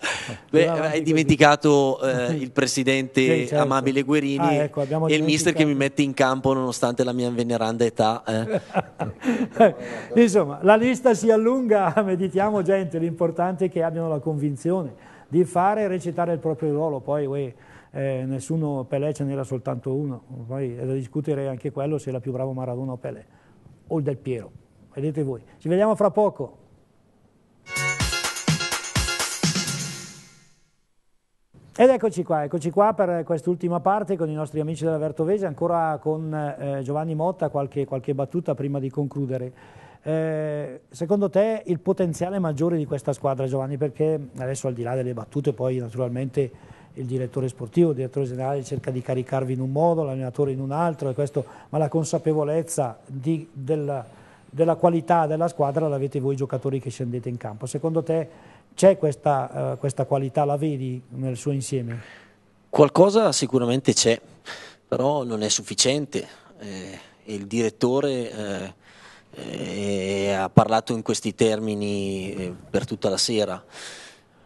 Beh, hai dimenticato eh, il presidente sì, certo. Amabile Guerini ah, ecco, e il mister che mi mette in campo nonostante la mia veneranda età. Eh.
Insomma, la lista si allunga, meditiamo gente, l'importante è che abbiano la convinzione di fare e recitare il proprio ruolo, poi... Uè, eh, nessuno Pelé ce n'era soltanto uno, poi è da discutere anche quello se era più bravo Maradona o Pelé, o il Del Piero, vedete voi. Ci vediamo fra poco. Ed eccoci qua, eccoci qua per quest'ultima parte con i nostri amici della Vertovese, ancora con eh, Giovanni Motta qualche, qualche, battuta prima di concludere. Eh, secondo te il potenziale maggiore di questa squadra Giovanni, perché adesso al di là delle battute poi naturalmente il direttore sportivo, il direttore generale cerca di caricarvi in un modo, l'allenatore in un altro, questo, ma la consapevolezza di, della, della, qualità della squadra l'avete voi giocatori che scendete in campo. Secondo te c'è questa, uh, questa qualità, la vedi nel suo insieme?
Qualcosa sicuramente c'è, però non è sufficiente. Eh, il direttore... Eh, eh, ha parlato in questi termini eh, per tutta la sera.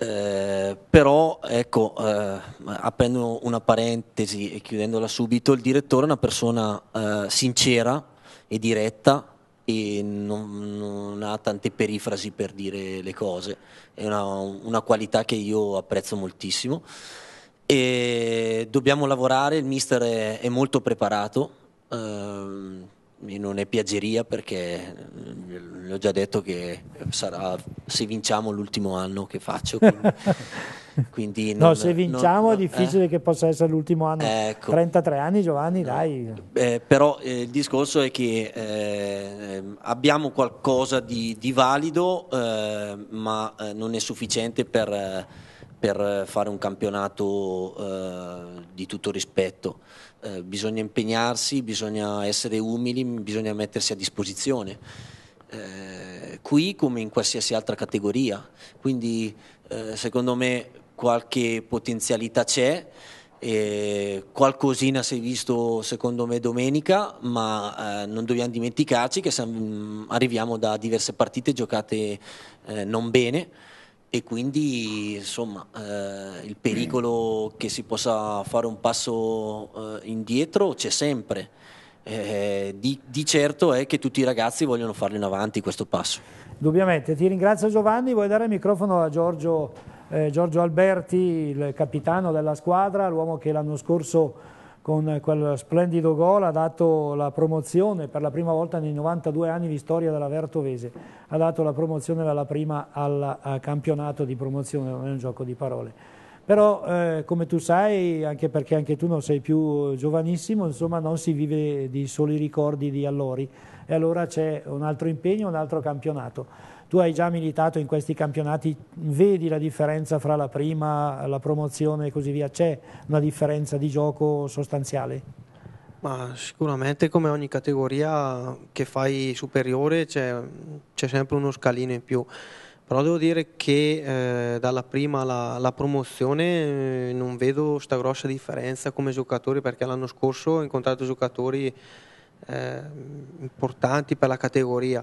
Eh, però ecco, eh, aprendo una parentesi e chiudendola subito, il direttore è una persona eh, sincera e diretta e non, non, ha tante perifrasi per dire le cose, è una, una qualità che io apprezzo moltissimo. E dobbiamo lavorare, il mister è, è molto preparato, ehm, non è un'epiageria perché eh, l'ho già detto che sarà se vinciamo l'ultimo anno che faccio. Quindi, quindi non, no, se vinciamo non, è difficile
eh, che possa essere l'ultimo anno. Ecco, 33 anni Giovanni, no, dai.
Eh, però eh, il discorso è che eh, abbiamo qualcosa di, di valido, eh, ma non è sufficiente per, per fare un campionato di tutto rispetto. Eh, bisogna impegnarsi, bisogna essere umili, bisogna mettersi a disposizione. Eh, qui come in qualsiasi altra categoria, quindi eh, secondo me qualche potenzialità c'è. E qualcosina si è visto secondo me domenica, ma eh, non dobbiamo dimenticarci che siamo, mm, arriviamo da diverse partite giocate eh, non bene e quindi insomma eh, il pericolo che si possa fare un passo eh, indietro c'è sempre. Eh, di, di, certo è che tutti i ragazzi vogliono farlo in avanti questo passo.
Indubbiamente, ti ringrazio Giovanni, vuoi dare il microfono a Giorgio, eh, Giorgio Alberti, il capitano della squadra, l'uomo che l'anno scorso con quel splendido gol ha dato la promozione per la prima volta nei 92 anni di storia della Vertovese, ha dato la promozione dalla prima al eh, campionato di promozione, non è un gioco di parole. Però eh, come tu sai, anche perché anche tu non sei più giovanissimo, insomma non si vive di soli ricordi di allori e allora c'è un altro impegno, un altro campionato tu hai già militato in questi campionati, vedi la differenza fra la prima, la promozione e così via, c'è una differenza di gioco sostanziale?
Ma sicuramente come ogni categoria che fai superiore c'è, sempre uno scalino in più, però devo dire che eh, dalla prima alla, promozione eh, non vedo questa grossa differenza come giocatori perché l'anno scorso ho incontrato giocatori eh, importanti per la categoria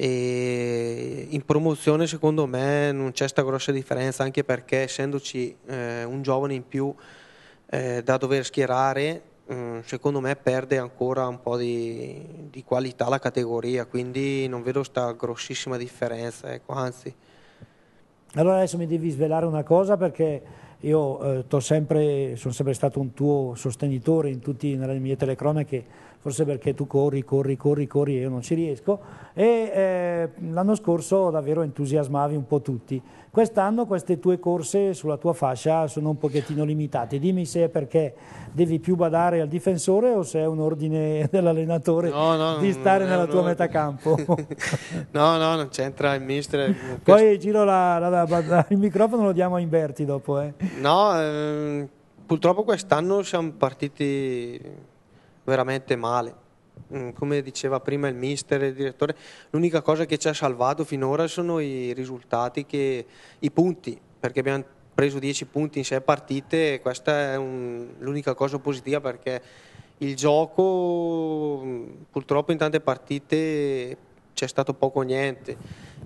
e in promozione secondo me non c'è sta grossa differenza anche perché essendoci eh, un giovane in più eh, da dover schierare mm, secondo me perde ancora un po' di, di, qualità la categoria quindi non vedo sta grossissima differenza ecco, anzi
allora adesso mi devi svelare una cosa perché io eh, sempre, sono sempre stato un tuo sostenitore in tutti, nelle mie telecronache forse perché tu corri, corri, corri, corri e io non ci riesco. E eh, l'anno scorso davvero entusiasmavi un po' tutti. Quest'anno queste tue corse sulla tua fascia sono un pochettino limitate. Dimmi se è perché devi più badare al difensore o se è un ordine dell'allenatore no, no, di stare nella tua ordine. metà campo.
no, no, non c'entra il mister. Poi
giro la, la, la, il microfono lo diamo a Imberti dopo. Eh.
No, ehm, purtroppo quest'anno siamo partiti veramente male. Mm, come diceva prima il mister e il direttore, l'unica cosa che ci ha salvato finora sono i risultati, che, i punti, perché abbiamo preso 10 punti in 6 partite e questa è un, l'unica cosa positiva perché il gioco mm, purtroppo in tante partite c'è stato poco o niente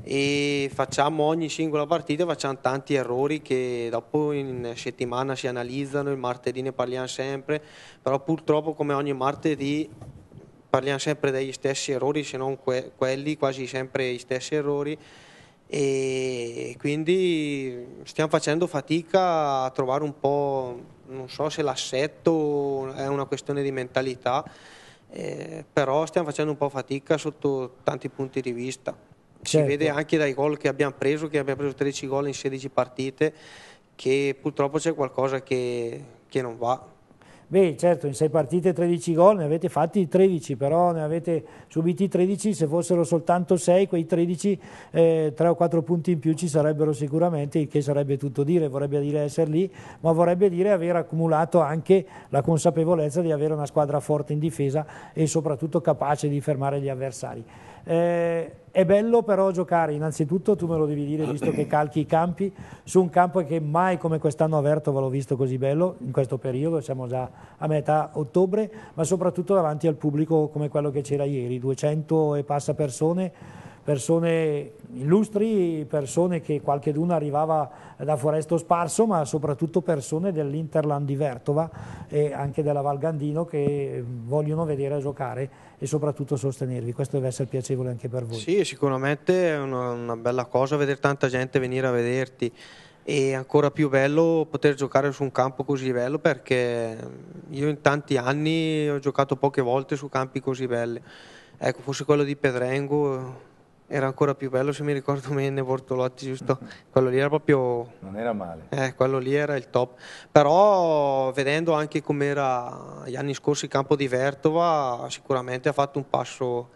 e facciamo ogni singola partita facciamo tanti errori che dopo in settimana si analizzano, il martedì ne parliamo sempre, però purtroppo come ogni martedì parliamo sempre degli stessi errori, se non que- quelli, quasi sempre gli stessi errori e quindi stiamo facendo fatica a trovare un po', non so se l'assetto è una questione di mentalità, eh, però stiamo facendo un po' fatica sotto tanti punti di vista. Si certo. vede anche dai gol che abbiamo preso, che abbiamo preso 13 gol in 16 partite, che purtroppo c'è qualcosa che, che non va.
Beh, certo, in sei partite 13 gol, ne avete fatti 13, però ne avete subiti 13, se fossero soltanto 6, quei 13, eh, 3 o 4 punti in più ci sarebbero sicuramente, il che sarebbe tutto dire, vorrebbe dire essere lì, ma vorrebbe dire aver accumulato anche la consapevolezza di avere una squadra forte in difesa e soprattutto capace di fermare gli avversari. Eh, è bello però giocare, innanzitutto tu me lo devi dire, visto che calchi i campi, su un campo che mai come quest'anno a ve l'ho visto così bello, in questo periodo, siamo già a metà ottobre, ma soprattutto davanti al pubblico come quello che c'era ieri, 200 e passa persone persone illustri, persone che qualcheduna arrivava da Foresto Sparso, ma soprattutto persone dell'Interland di Vertova e anche della Val Gandino che vogliono vedere giocare e soprattutto sostenervi. Questo deve essere piacevole anche per voi.
Sì, sicuramente è una, una bella cosa vedere tanta gente venire a vederti e ancora più bello poter giocare su un campo così bello perché io in tanti anni ho giocato poche volte su campi così belli. Ecco, forse quello di Pedrengo era ancora più bello se mi ricordo bene Bortolotti giusto quello lì era proprio non era male eh, quello lì era il top però vedendo anche com'era gli anni scorsi il campo di Vertova sicuramente ha fatto un passo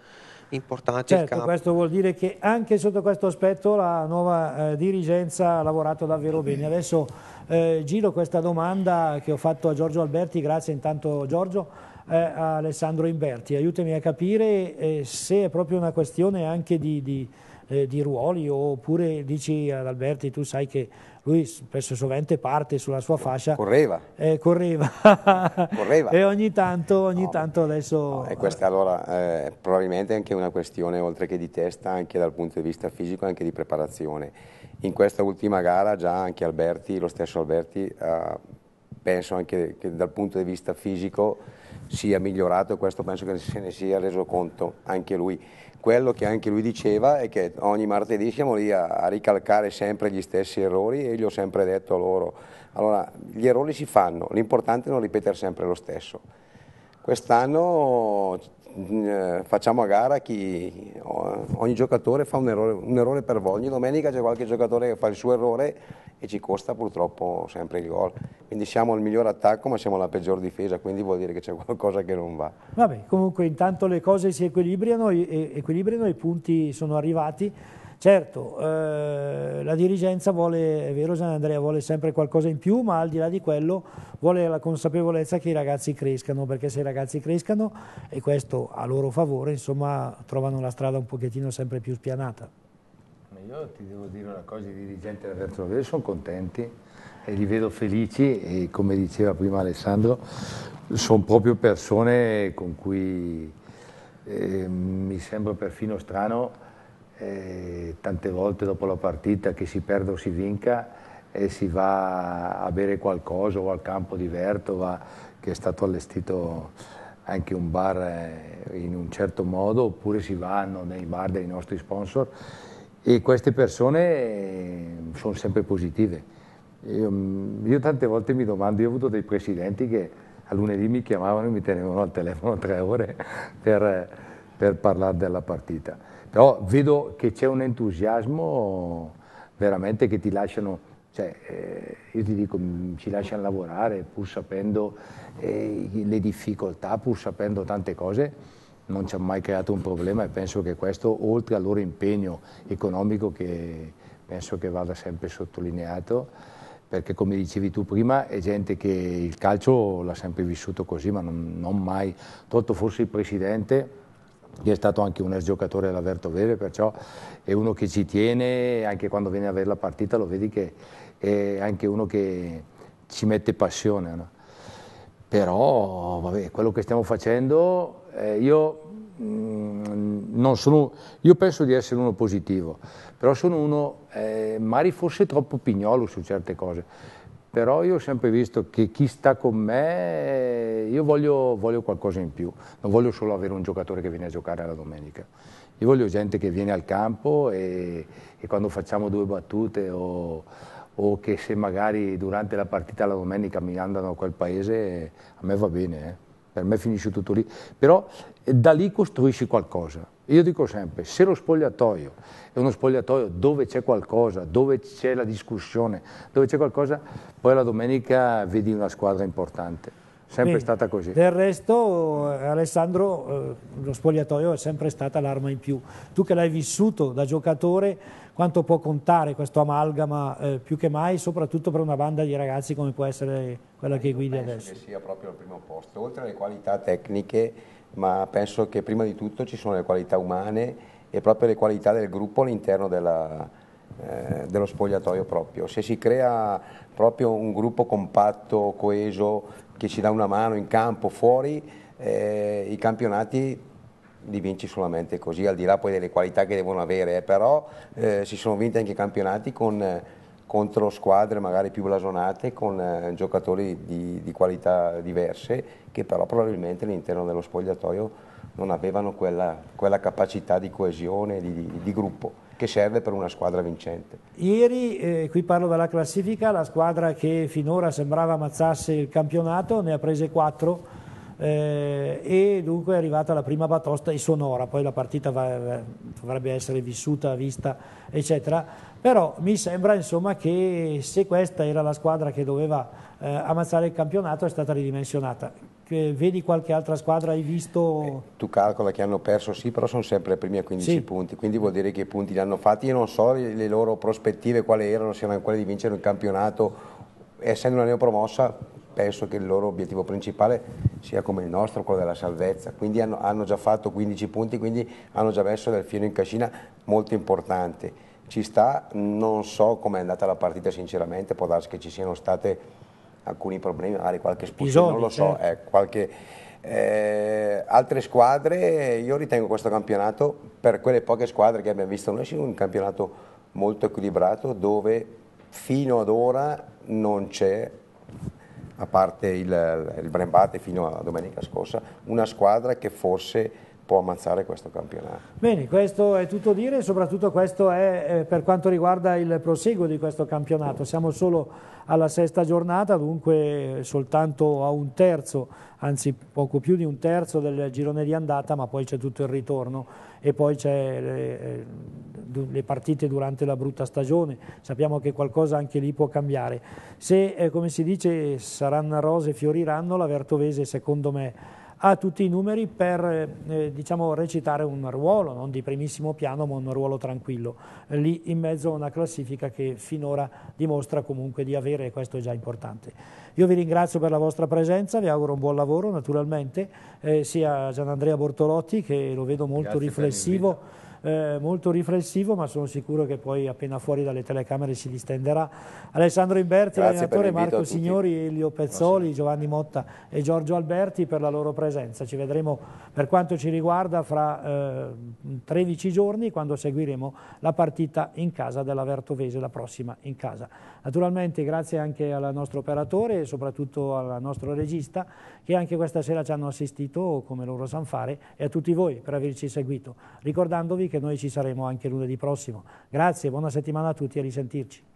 importante certo, questo
vuol dire che anche sotto questo aspetto la nuova eh, dirigenza ha lavorato davvero bene adesso eh, giro questa domanda che ho fatto a Giorgio Alberti grazie intanto Giorgio eh, a Alessandro Imberti, aiutami a capire eh, se è proprio una questione anche di, di, eh, di, ruoli oppure dici ad Alberti tu sai che lui spesso sovente parte sulla sua fascia. Correva. Eh, correva. correva. e ogni tanto, ogni no. tanto adesso... No, e
questa allora è eh, probabilmente è anche una questione oltre che di testa, anche dal punto di vista fisico, anche di preparazione. In questa ultima gara già anche Alberti, lo stesso Alberti, penso anche che dal punto di vista fisico sia migliorato e questo penso che se ne sia reso conto anche lui. Quello che anche lui diceva è che ogni martedì siamo lì a, a ricalcare sempre gli stessi errori e gli ho sempre detto a loro, allora gli errori si fanno, l'importante è non ripetere sempre lo stesso. Quest'anno Mm, eh, facciamo a gara chi, ogni giocatore fa un errore, un errore, per ogni domenica c'è qualche giocatore che fa il suo errore e ci costa purtroppo sempre il gol quindi siamo il miglior attacco ma siamo la peggior difesa quindi vuol dire che c'è qualcosa che non va
vabbè comunque intanto le cose si equilibrano e, equilibrano i punti sono arrivati Certo, eh, la dirigenza vuole, è vero Gian Andrea, vuole sempre qualcosa in più, ma al di là di quello vuole la consapevolezza che i ragazzi crescano, perché se i ragazzi crescano, e questo a loro favore, insomma, trovano la strada un pochettino sempre più spianata.
Io ti devo dire una cosa, i dirigenti della Terza sono contenti e li vedo felici e come diceva prima Alessandro, sono proprio persone con cui eh, mi sembra perfino strano eh, tante volte dopo la partita, che si perda o si vinca, eh, si va a bere qualcosa o al campo di Vertova, che è stato allestito anche un bar eh, in un certo modo, oppure si vanno nei bar dei nostri sponsor e queste persone eh, sono sempre positive. Io, mm, io, tante volte mi domando, io ho avuto dei presidenti che a lunedì mi chiamavano e mi tenevano al telefono tre ore per, per parlare della partita. Però vedo che c'è un entusiasmo veramente che ti lasciano cioè, eh, io ti dico, mm, ci lasciano lavorare pur sapendo eh, le difficoltà, pur sapendo tante cose, non ci ha mai creato un problema e penso che questo, oltre al loro impegno economico, che penso che vada sempre sottolineato, perché come dicevi tu prima, è gente che il calcio l'ha sempre vissuto così, ma non, non mai, tolto forse il presidente, che è stato anche un ex giocatore all'Averto Vertovere, perciò è uno che ci tiene, anche quando viene a vedere la partita lo vedi che è anche uno che ci mette passione. No? Però vabbè, quello che stiamo facendo, eh, io, mh, mm, sono, io, penso di essere uno positivo, però sono uno, eh, magari forse troppo pignolo su certe cose però io ho sempre visto che chi sta con me, io voglio, voglio qualcosa in più, non voglio solo avere un giocatore che viene a giocare la domenica, io voglio gente che viene al campo e, e quando facciamo due battute o, o, che se magari durante la partita la domenica mi andano a quel paese, a me va bene. Eh per me finisce tutto lì, però eh, da lì costruisci qualcosa. Io dico sempre, se lo spogliatoio è uno spogliatoio dove c'è qualcosa, dove c'è la discussione, dove c'è qualcosa, poi la domenica vedi una squadra importante. Sempre Bene. stata così. Del
resto, eh, Alessandro, eh, lo spogliatoio è sempre stata l'arma in più. Tu che l'hai vissuto da giocatore, quanto può contare questo amalgama eh, più che mai, soprattutto per una banda di ragazzi come può essere quella che guida guidi penso adesso. Penso che sia
proprio al primo posto, oltre alle qualità tecniche, ma penso che prima di tutto ci sono le qualità umane e proprio le qualità del gruppo all'interno eh, dello spogliatoio proprio. Se si crea proprio un gruppo compatto, coeso, che ci dà una mano in campo, fuori, eh, i campionati li vinci solamente così, al di là poi delle qualità che devono avere, eh, però eh, si sono vinti anche i campionati con, eh, contro squadre magari più blasonate, con eh, giocatori di, di, qualità diverse, che però probabilmente all'interno dello spogliatoio non avevano quella, quella capacità di coesione, di, di, di gruppo che serve per una squadra vincente.
Ieri, eh, qui parlo della classifica, la squadra che finora sembrava ammazzasse il campionato ne ha prese 4 eh, e dunque è arrivata la prima batosta in sonora, poi la partita va, dovrebbe essere vissuta, vista, eccetera. Però mi sembra insomma, che se questa era la squadra che doveva eh, ammazzare il campionato è stata ridimensionata. Che, vedi qualche altra squadra, hai visto... Eh,
tu calcola che hanno perso sì, però sono sempre primi a 15 sì. punti, quindi vuol dire che i punti li hanno fatti. Io non so le loro prospettive quali erano, se erano quelle di vincere il campionato, essendo una neopromossa penso che il loro obiettivo principale sia come il nostro, quello della salvezza, quindi hanno, hanno già fatto 15 punti, quindi hanno già messo del fieno in cascina molto importante. Ci sta, non so come è andata la partita sinceramente, può darsi che ci siano stati alcuni problemi, magari qualche espulsione, non lo so, certo. eh, qualche... Eh, altre squadre, io ritengo questo campionato, per quelle poche squadre che abbiamo visto noi, un campionato molto equilibrato dove fino ad ora non c'è a parte il, il Brembate fino a domenica scorsa, una squadra che forse può ammazzare questo campionato.
Bene, questo è tutto dire, soprattutto questo è eh, per quanto riguarda il proseguo di questo campionato. Siamo solo alla sesta giornata, dunque eh, soltanto a un terzo, anzi poco più di un terzo del girone di andata, ma poi c'è tutto il ritorno e poi c'è le, eh, le, partite durante la brutta stagione. Sappiamo che qualcosa anche lì può cambiare. Se, come si dice, saranno rose e fioriranno, la Vertovese secondo me ha tutti i numeri per eh, eh, diciamo, recitare un ruolo, non di primissimo piano ma un ruolo tranquillo, eh, lì in mezzo a una classifica che finora dimostra comunque di avere e questo è già importante. Io vi ringrazio per la vostra presenza, vi auguro un buon lavoro naturalmente, eh, sia Gianandrea Bortolotti che lo vedo molto Grazie riflessivo eh, molto riflessivo, ma sono sicuro che poi appena fuori dalle telecamere si distenderà. Alessandro Imberti, allenatore, Marco Signori, Elio Pezzoli, Giovanni Motta e Giorgio Alberti per la loro presenza. Ci vedremo per quanto ci riguarda fra eh, 13 giorni quando seguiremo la partita in casa della Vertovese, la prossima in casa. Naturalmente grazie anche al nostro operatore e soprattutto al nostro regista che anche questa sera ci hanno assistito come loro sanno fare e a tutti voi per averci seguito. Ricordandovi che che noi ci saremo anche lunedì prossimo. Grazie, buona settimana a tutti e risentirci.